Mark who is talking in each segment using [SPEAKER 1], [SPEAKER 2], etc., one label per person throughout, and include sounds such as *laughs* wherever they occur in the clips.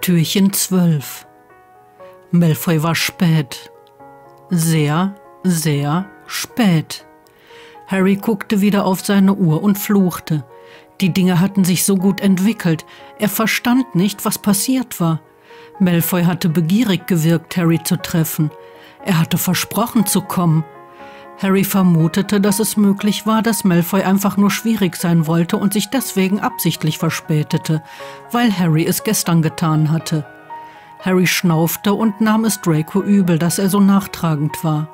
[SPEAKER 1] Türchen 12. Malfoy war spät. Sehr, sehr spät. Harry guckte wieder auf seine Uhr und fluchte. Die Dinge hatten sich so gut entwickelt. Er verstand nicht, was passiert war. Malfoy hatte begierig gewirkt, Harry zu treffen. Er hatte versprochen zu kommen. Harry vermutete, dass es möglich war, dass Malfoy einfach nur schwierig sein wollte und sich deswegen absichtlich verspätete, weil Harry es gestern getan hatte. Harry schnaufte und nahm es Draco übel, dass er so nachtragend war.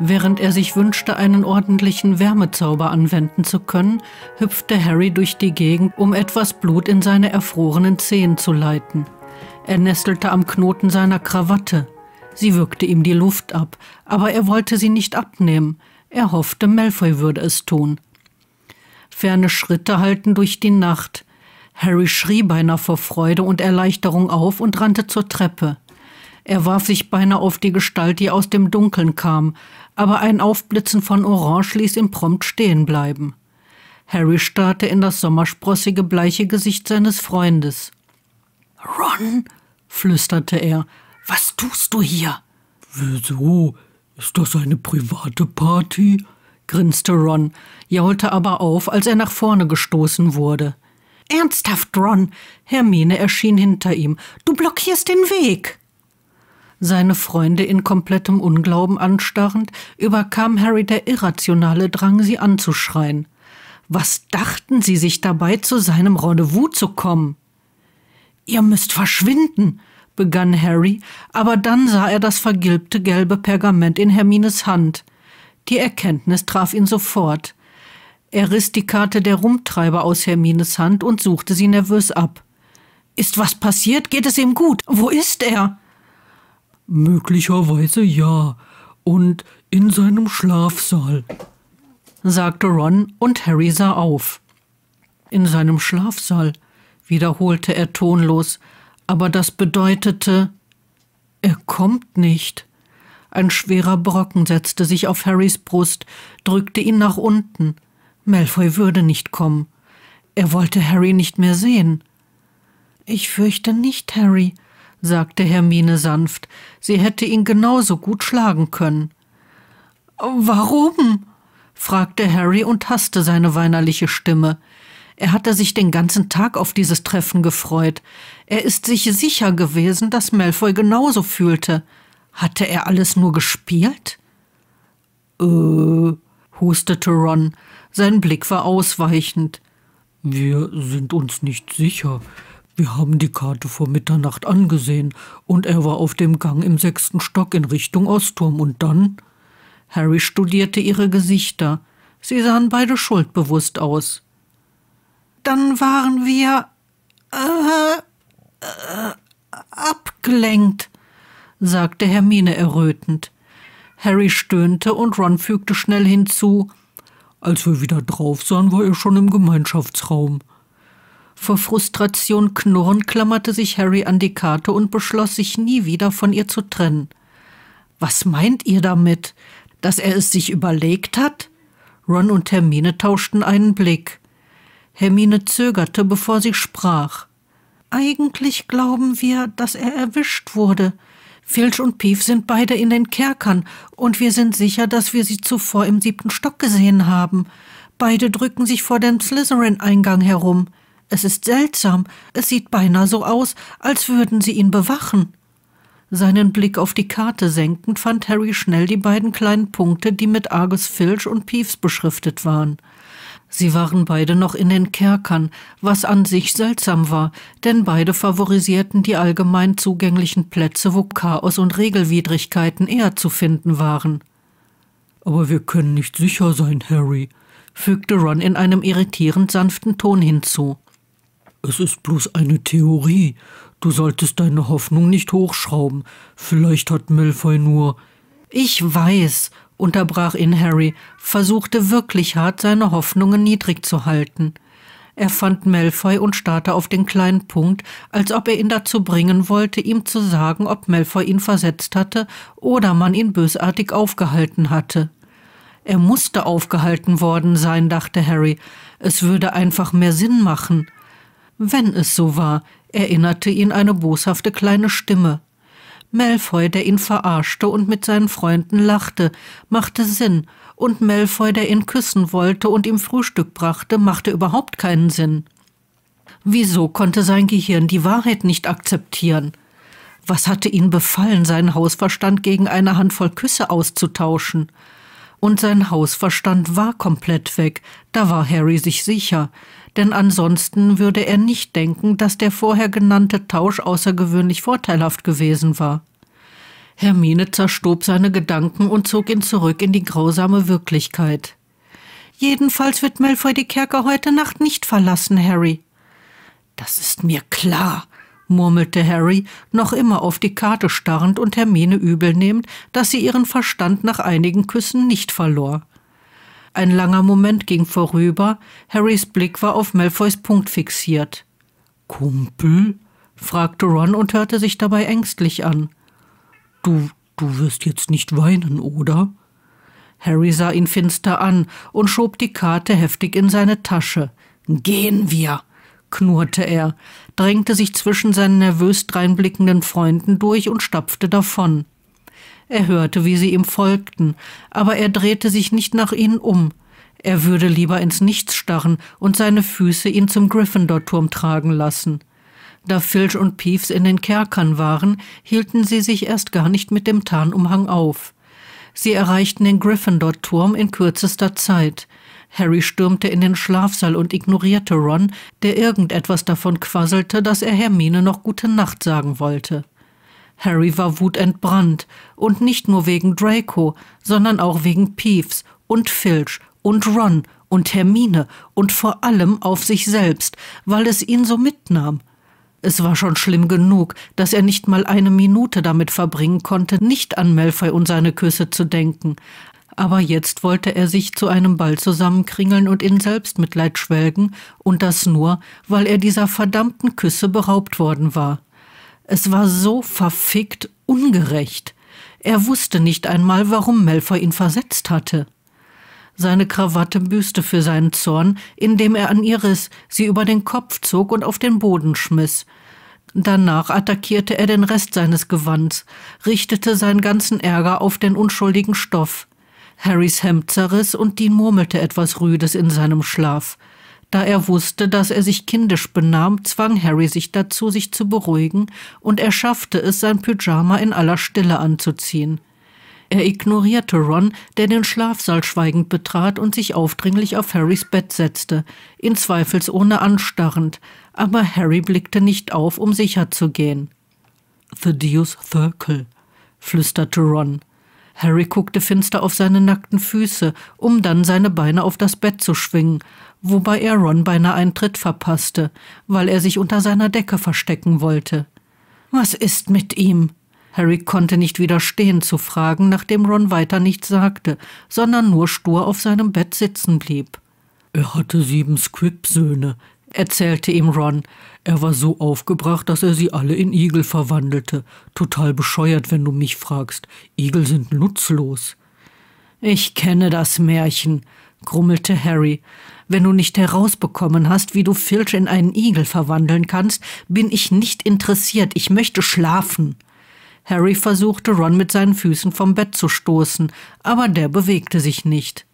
[SPEAKER 1] Während er sich wünschte, einen ordentlichen Wärmezauber anwenden zu können, hüpfte Harry durch die Gegend, um etwas Blut in seine erfrorenen Zehen zu leiten. Er nestelte am Knoten seiner Krawatte. Sie wirkte ihm die Luft ab, aber er wollte sie nicht abnehmen. Er hoffte, Malfoy würde es tun. Ferne Schritte halten durch die Nacht. Harry schrie beinahe vor Freude und Erleichterung auf und rannte zur Treppe. Er warf sich beinahe auf die Gestalt, die aus dem Dunkeln kam, aber ein Aufblitzen von Orange ließ ihn prompt stehen bleiben. Harry starrte in das sommersprossige, bleiche Gesicht seines Freundes. Ron, flüsterte er, was tust du hier? Wieso? Ist das eine private Party? grinste Ron, jaulte aber auf, als er nach vorne gestoßen wurde. Ernsthaft, Ron! Hermine erschien hinter ihm. Du blockierst den Weg! Seine Freunde in komplettem Unglauben anstarrend, überkam Harry der irrationale Drang, sie anzuschreien. Was dachten sie sich dabei, zu seinem Rendezvous zu kommen? Ihr müsst verschwinden, begann Harry, aber dann sah er das vergilbte gelbe Pergament in Hermines Hand. Die Erkenntnis traf ihn sofort. Er riss die Karte der Rumtreiber aus Hermines Hand und suchte sie nervös ab. Ist was passiert? Geht es ihm gut? Wo ist er? Möglicherweise ja. Und in seinem Schlafsaal, sagte Ron, und Harry sah auf. In seinem Schlafsaal, wiederholte er tonlos, aber das bedeutete, er kommt nicht. Ein schwerer Brocken setzte sich auf Harrys Brust, drückte ihn nach unten. Malfoy würde nicht kommen. Er wollte Harry nicht mehr sehen. Ich fürchte nicht, Harry, sagte Hermine sanft, sie hätte ihn genauso gut schlagen können. Warum? fragte Harry und hasste seine weinerliche Stimme. Er hatte sich den ganzen Tag auf dieses Treffen gefreut. Er ist sich sicher gewesen, dass Malfoy genauso fühlte. Hatte er alles nur gespielt? Äh, hustete Ron. Sein Blick war ausweichend. Wir sind uns nicht sicher. Wir haben die Karte vor Mitternacht angesehen und er war auf dem Gang im sechsten Stock in Richtung Ostturm und dann? Harry studierte ihre Gesichter. Sie sahen beide schuldbewusst aus dann waren wir äh, äh, abgelenkt, sagte Hermine errötend. Harry stöhnte und Ron fügte schnell hinzu Als wir wieder drauf sahen, war er schon im Gemeinschaftsraum. Vor Frustration knurrend klammerte sich Harry an die Karte und beschloss, sich nie wieder von ihr zu trennen. Was meint ihr damit? Dass er es sich überlegt hat? Ron und Hermine tauschten einen Blick. Hermine zögerte, bevor sie sprach. Eigentlich glauben wir, dass er erwischt wurde. Filch und Pief sind beide in den Kerkern, und wir sind sicher, dass wir sie zuvor im siebten Stock gesehen haben. Beide drücken sich vor dem Slytherin-Eingang herum. Es ist seltsam, es sieht beinahe so aus, als würden sie ihn bewachen. Seinen Blick auf die Karte senkend, fand Harry schnell die beiden kleinen Punkte, die mit Argus Filch und Peeves beschriftet waren. Sie waren beide noch in den Kerkern, was an sich seltsam war, denn beide favorisierten die allgemein zugänglichen Plätze, wo Chaos und Regelwidrigkeiten eher zu finden waren. Aber wir können nicht sicher sein, Harry, fügte Ron in einem irritierend sanften Ton hinzu. Es ist bloß eine Theorie. Du solltest deine Hoffnung nicht hochschrauben. Vielleicht hat Malfoy nur. Ich weiß, unterbrach ihn Harry, versuchte wirklich hart, seine Hoffnungen niedrig zu halten. Er fand Malfoy und starrte auf den kleinen Punkt, als ob er ihn dazu bringen wollte, ihm zu sagen, ob Malfoy ihn versetzt hatte oder man ihn bösartig aufgehalten hatte. Er musste aufgehalten worden sein, dachte Harry. Es würde einfach mehr Sinn machen. Wenn es so war, erinnerte ihn eine boshafte kleine Stimme. Malfoy, der ihn verarschte und mit seinen Freunden lachte, machte Sinn, und Malfoy, der ihn küssen wollte und ihm Frühstück brachte, machte überhaupt keinen Sinn. Wieso konnte sein Gehirn die Wahrheit nicht akzeptieren? Was hatte ihn befallen, seinen Hausverstand gegen eine Handvoll Küsse auszutauschen? und sein Hausverstand war komplett weg, da war Harry sich sicher, denn ansonsten würde er nicht denken, dass der vorher genannte Tausch außergewöhnlich vorteilhaft gewesen war. Hermine zerstob seine Gedanken und zog ihn zurück in die grausame Wirklichkeit. Jedenfalls wird Malfoy die Kerker heute Nacht nicht verlassen, Harry. Das ist mir klar, murmelte Harry, noch immer auf die Karte starrend und Hermine übelnehmend, dass sie ihren Verstand nach einigen Küssen nicht verlor. Ein langer Moment ging vorüber, Harrys Blick war auf Malfoys Punkt fixiert. Kumpel? fragte Ron und hörte sich dabei ängstlich an. Du, du wirst jetzt nicht weinen, oder? Harry sah ihn finster an und schob die Karte heftig in seine Tasche. Gehen wir, knurrte er, drängte sich zwischen seinen nervös dreinblickenden Freunden durch und stapfte davon. Er hörte, wie sie ihm folgten, aber er drehte sich nicht nach ihnen um. Er würde lieber ins Nichts starren und seine Füße ihn zum Gryffindor-Turm tragen lassen. Da Filch und Peeves in den Kerkern waren, hielten sie sich erst gar nicht mit dem Tarnumhang auf. Sie erreichten den Gryffindor-Turm in kürzester Zeit. Harry stürmte in den Schlafsaal und ignorierte Ron, der irgendetwas davon quasselte, dass er Hermine noch gute Nacht sagen wollte. Harry war wutentbrannt, und nicht nur wegen Draco, sondern auch wegen Peeves und Filch und Ron und Hermine und vor allem auf sich selbst, weil es ihn so mitnahm. Es war schon schlimm genug, dass er nicht mal eine Minute damit verbringen konnte, nicht an Malfoy und seine Küsse zu denken, aber jetzt wollte er sich zu einem Ball zusammenkringeln und in Selbstmitleid schwelgen, und das nur, weil er dieser verdammten Küsse beraubt worden war. Es war so verfickt ungerecht. Er wusste nicht einmal, warum Melfer ihn versetzt hatte. Seine Krawatte büßte für seinen Zorn, indem er an ihr riss, sie über den Kopf zog und auf den Boden schmiss. Danach attackierte er den Rest seines Gewands, richtete seinen ganzen Ärger auf den unschuldigen Stoff. Harrys Hemd zerriss und Dean murmelte etwas Rüdes in seinem Schlaf. Da er wusste, dass er sich kindisch benahm, zwang Harry sich dazu, sich zu beruhigen, und er schaffte es, sein Pyjama in aller Stille anzuziehen. Er ignorierte Ron, der den Schlafsaal schweigend betrat und sich aufdringlich auf Harrys Bett setzte, ihn zweifelsohne anstarrend, aber Harry blickte nicht auf, um sicher zu gehen. The Deuce Thirkel, flüsterte Ron. Harry guckte finster auf seine nackten Füße, um dann seine Beine auf das Bett zu schwingen, wobei er Ron beinahe einen Tritt verpasste, weil er sich unter seiner Decke verstecken wollte. Was ist mit ihm? Harry konnte nicht widerstehen zu fragen, nachdem Ron weiter nichts sagte, sondern nur stur auf seinem Bett sitzen blieb. Er hatte sieben Squibsöhne, erzählte ihm Ron. Er war so aufgebracht, dass er sie alle in Igel verwandelte. Total bescheuert, wenn du mich fragst. Igel sind nutzlos. Ich kenne das Märchen, grummelte Harry. Wenn du nicht herausbekommen hast, wie du Filch in einen Igel verwandeln kannst, bin ich nicht interessiert. Ich möchte schlafen. Harry versuchte, Ron mit seinen Füßen vom Bett zu stoßen, aber der bewegte sich nicht.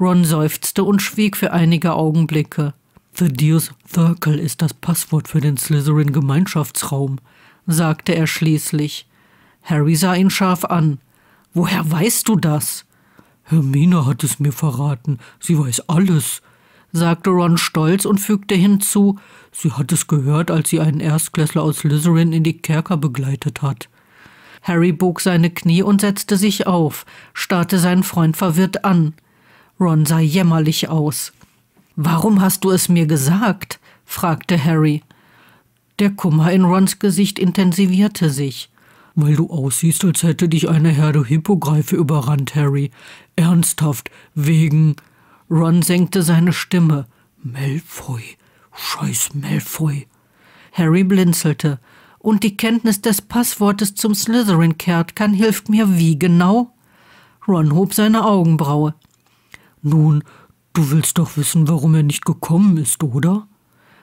[SPEAKER 1] Ron seufzte und schwieg für einige Augenblicke. The Deus Circle ist das Passwort für den Slytherin-Gemeinschaftsraum, sagte er schließlich. Harry sah ihn scharf an. Woher weißt du das? Hermine hat es mir verraten. Sie weiß alles, sagte Ron stolz und fügte hinzu, sie hat es gehört, als sie einen Erstklässler aus Slytherin in die Kerker begleitet hat. Harry bog seine Knie und setzte sich auf, starrte seinen Freund verwirrt an. Ron sah jämmerlich aus. Warum hast du es mir gesagt? fragte Harry. Der Kummer in Rons Gesicht intensivierte sich. Weil du aussiehst, als hätte dich eine Herde Hippogreife überrannt, Harry. Ernsthaft, wegen. Ron senkte seine Stimme. Malfoy. Scheiß Malfoy. Harry blinzelte. Und die Kenntnis des Passwortes zum Slytherin Kertkern hilft mir wie genau? Ron hob seine Augenbraue. Nun, Du willst doch wissen, warum er nicht gekommen ist, oder?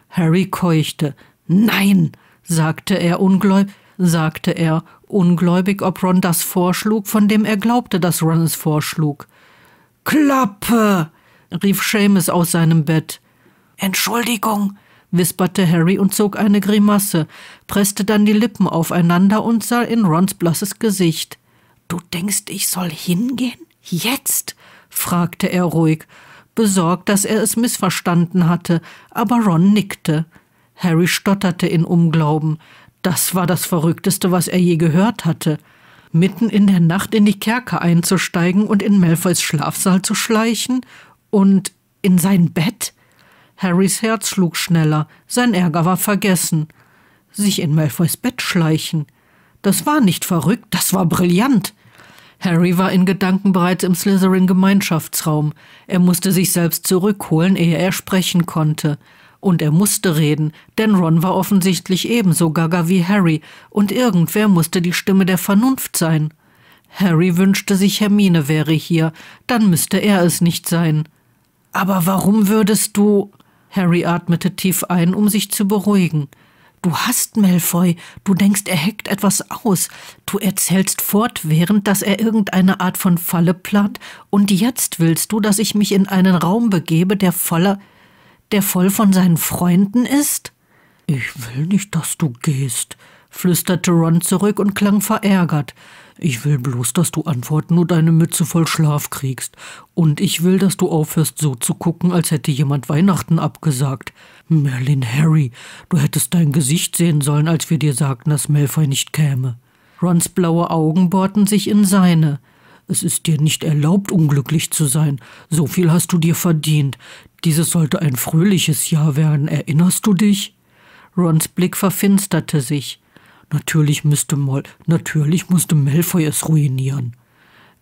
[SPEAKER 1] Harry keuchte. Nein, sagte er ungläubig, sagte er, ungläubig, ob Ron das vorschlug, von dem er glaubte, dass Ron es vorschlug. Klappe! rief Seamus aus seinem Bett. Entschuldigung, wisperte Harry und zog eine Grimasse, presste dann die Lippen aufeinander und sah in Rons blasses Gesicht. Du denkst, ich soll hingehen? Jetzt? fragte er ruhig besorgt, dass er es missverstanden hatte, aber Ron nickte. Harry stotterte in Unglauben. Das war das Verrückteste, was er je gehört hatte. Mitten in der Nacht in die Kerke einzusteigen und in Malfoys Schlafsaal zu schleichen und in sein Bett? Harrys Herz schlug schneller, sein Ärger war vergessen. Sich in Malfoys Bett schleichen. Das war nicht verrückt, das war brillant. Harry war in Gedanken bereits im Slytherin-Gemeinschaftsraum. Er musste sich selbst zurückholen, ehe er sprechen konnte. Und er musste reden, denn Ron war offensichtlich ebenso gaga wie Harry, und irgendwer musste die Stimme der Vernunft sein. Harry wünschte sich, Hermine wäre hier, dann müsste er es nicht sein. Aber warum würdest du. Harry atmete tief ein, um sich zu beruhigen. Du hast Malfoy, du denkst, er heckt etwas aus, du erzählst fortwährend, dass er irgendeine Art von Falle plant, und jetzt willst du, dass ich mich in einen Raum begebe, der voller, der voll von seinen Freunden ist? Ich will nicht, dass du gehst, flüsterte Ron zurück und klang verärgert. Ich will bloß, dass du Antworten und eine Mütze voll Schlaf kriegst. Und ich will, dass du aufhörst, so zu gucken, als hätte jemand Weihnachten abgesagt. Merlin Harry, du hättest dein Gesicht sehen sollen, als wir dir sagten, dass Malfoy nicht käme. Rons blaue Augen bohrten sich in seine. Es ist dir nicht erlaubt, unglücklich zu sein. So viel hast du dir verdient. Dieses sollte ein fröhliches Jahr werden, erinnerst du dich? Rons Blick verfinsterte sich. Natürlich müsste Mol natürlich musste Malfoy es ruinieren.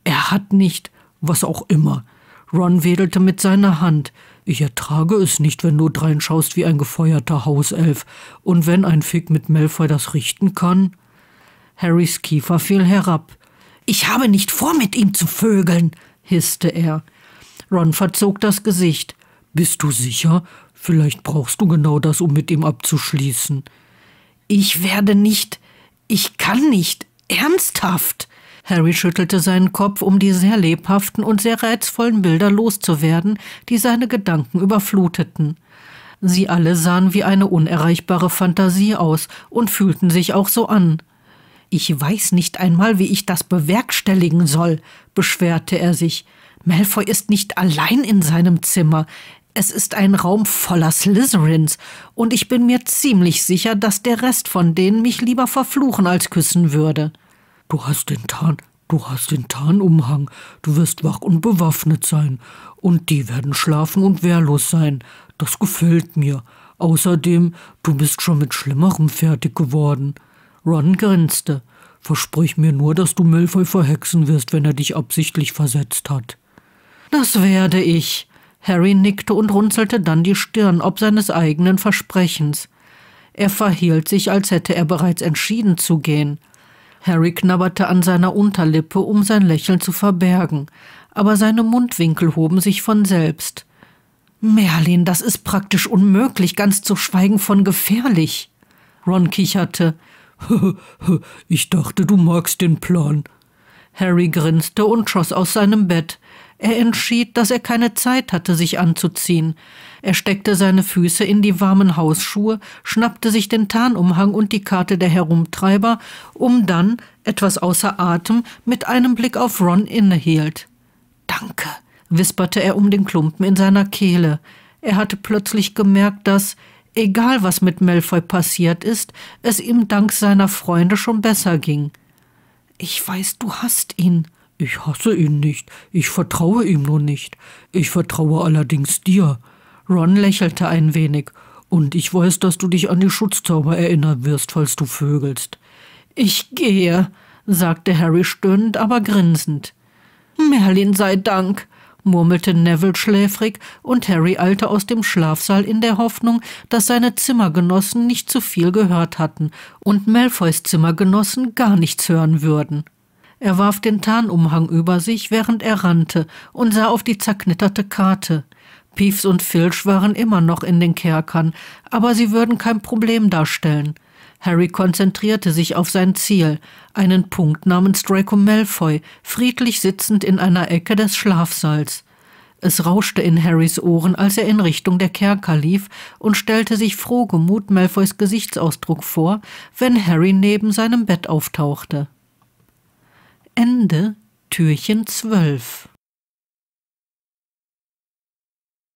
[SPEAKER 1] Er hat nicht, was auch immer. Ron wedelte mit seiner Hand. Ich ertrage es nicht, wenn du dreinschaust wie ein gefeuerter Hauself. Und wenn ein Fick mit Malfoy das richten kann? Harrys Kiefer fiel herab. Ich habe nicht vor, mit ihm zu vögeln, hisste er. Ron verzog das Gesicht. Bist du sicher? Vielleicht brauchst du genau das, um mit ihm abzuschließen. Ich werde nicht, ich kann nicht, ernsthaft. Harry schüttelte seinen Kopf, um die sehr lebhaften und sehr reizvollen Bilder loszuwerden, die seine Gedanken überfluteten. Sie alle sahen wie eine unerreichbare Fantasie aus und fühlten sich auch so an. Ich weiß nicht einmal, wie ich das bewerkstelligen soll, beschwerte er sich. Malfoy ist nicht allein in seinem Zimmer. Es ist ein Raum voller Slytherins und ich bin mir ziemlich sicher, dass der Rest von denen mich lieber verfluchen als küssen würde. Du hast den Tarn, du hast den Tarnumhang, du wirst wach und bewaffnet sein, und die werden schlafen und wehrlos sein. Das gefällt mir. Außerdem, du bist schon mit Schlimmerem fertig geworden. Ron grinste. Versprich mir nur, dass du Malfoy verhexen wirst, wenn er dich absichtlich versetzt hat. Das werde ich, Harry nickte und runzelte dann die Stirn ob seines eigenen Versprechens. Er verhielt sich, als hätte er bereits entschieden zu gehen. Harry knabberte an seiner Unterlippe, um sein Lächeln zu verbergen, aber seine Mundwinkel hoben sich von selbst. Merlin, das ist praktisch unmöglich, ganz zu schweigen von gefährlich. Ron kicherte. *laughs* Ich dachte, du magst den Plan. Harry grinste und schoss aus seinem Bett. Er entschied, dass er keine Zeit hatte, sich anzuziehen. Er steckte seine Füße in die warmen Hausschuhe, schnappte sich den Tarnumhang und die Karte der Herumtreiber, um dann, etwas außer Atem, mit einem Blick auf Ron innehielt. Danke, wisperte er um den Klumpen in seiner Kehle. Er hatte plötzlich gemerkt, dass, egal was mit Malfoy passiert ist, es ihm dank seiner Freunde schon besser ging. Ich weiß, du hast ihn, ich hasse ihn nicht, ich vertraue ihm nur nicht, ich vertraue allerdings dir. Ron lächelte ein wenig, und ich weiß, dass du dich an die Schutzzauber erinnern wirst, falls du vögelst. Ich gehe, sagte Harry stöhnend, aber grinsend. Merlin sei Dank, murmelte Neville schläfrig, und Harry eilte aus dem Schlafsaal in der Hoffnung, dass seine Zimmergenossen nicht zu viel gehört hatten und Malfoys Zimmergenossen gar nichts hören würden. Er warf den Tarnumhang über sich, während er rannte, und sah auf die zerknitterte Karte. Piefs und Filch waren immer noch in den Kerkern, aber sie würden kein Problem darstellen. Harry konzentrierte sich auf sein Ziel, einen Punkt namens Draco Malfoy, friedlich sitzend in einer Ecke des Schlafsaals. Es rauschte in Harrys Ohren, als er in Richtung der Kerker lief und stellte sich frohgemut Malfoys Gesichtsausdruck vor, wenn Harry neben seinem Bett auftauchte. Ende Türchen 12.